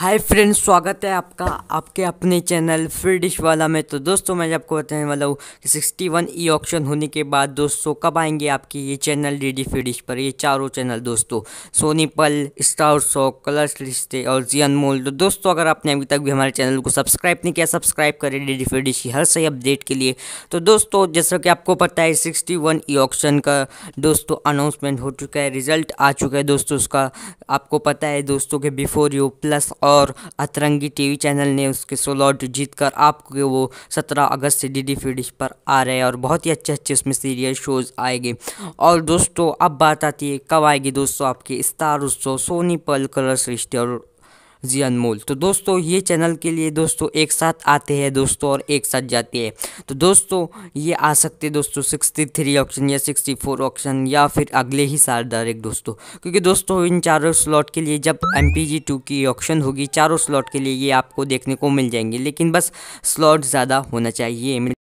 hi friends स्वागत है आपका आपके अपने चैनल फ्री डिश वाला में तो दोस्तों मैं आपको बताने वाला हूँ कि वन ई ऑक्शन होने के बाद दोस्तों कब आएंगे आपकी ये channel D D free dish पर ये चारों चैनल दोस्तों सोनी पल स्टार शॉक कलर्स रिश्ते और जियन मोल तो दोस्तों अगर आपने अभी तक भी हमारे चैनल को सब्सक्राइब नहीं किया सब्सक्राइब करें डी डी फ्री डिश की हर सही अपडेट के लिए तो दोस्तों जैसा कि आपको पता है सिक्सटी वन ई ऑक्शन का दोस्तों अनाउंसमेंट हो चुका है रिजल्ट आ चुका है दोस्तों उसका आपको पता है दोस्तों के बिफोर यू प्लस और और अतरंगी टीवी चैनल ने उसके सोलॉट जीत कर आपको वो सत्रह अगस्त से डी डी फ्री पर आ रहे हैं और बहुत ही अच्छे अच्छे उसमें सीरियल शोज़ आएंगे और दोस्तों अब बात आती है कब आएगी दोस्तों आपके स्टार उत्सव सोनी पल कलर्स रिश्ते और जी अनमोल तो दोस्तों ये चैनल के लिए दोस्तों एक साथ आते हैं दोस्तों और एक साथ जाते हैं तो दोस्तों ये आ सकते हैं दोस्तों सिक्सटी थ्री ऑप्शन या सिक्सटी फोर ऑप्शन या फिर अगले ही साल डायरेक्ट दोस्तों क्योंकि दोस्तों इन चारों स्लॉट के लिए जब एम पी जी टू की ऑप्शन होगी चारों स्लॉट के लिए ये आपको देखने को मिल जाएंगे लेकिन बस स्लॉट ज़्यादा होना चाहिए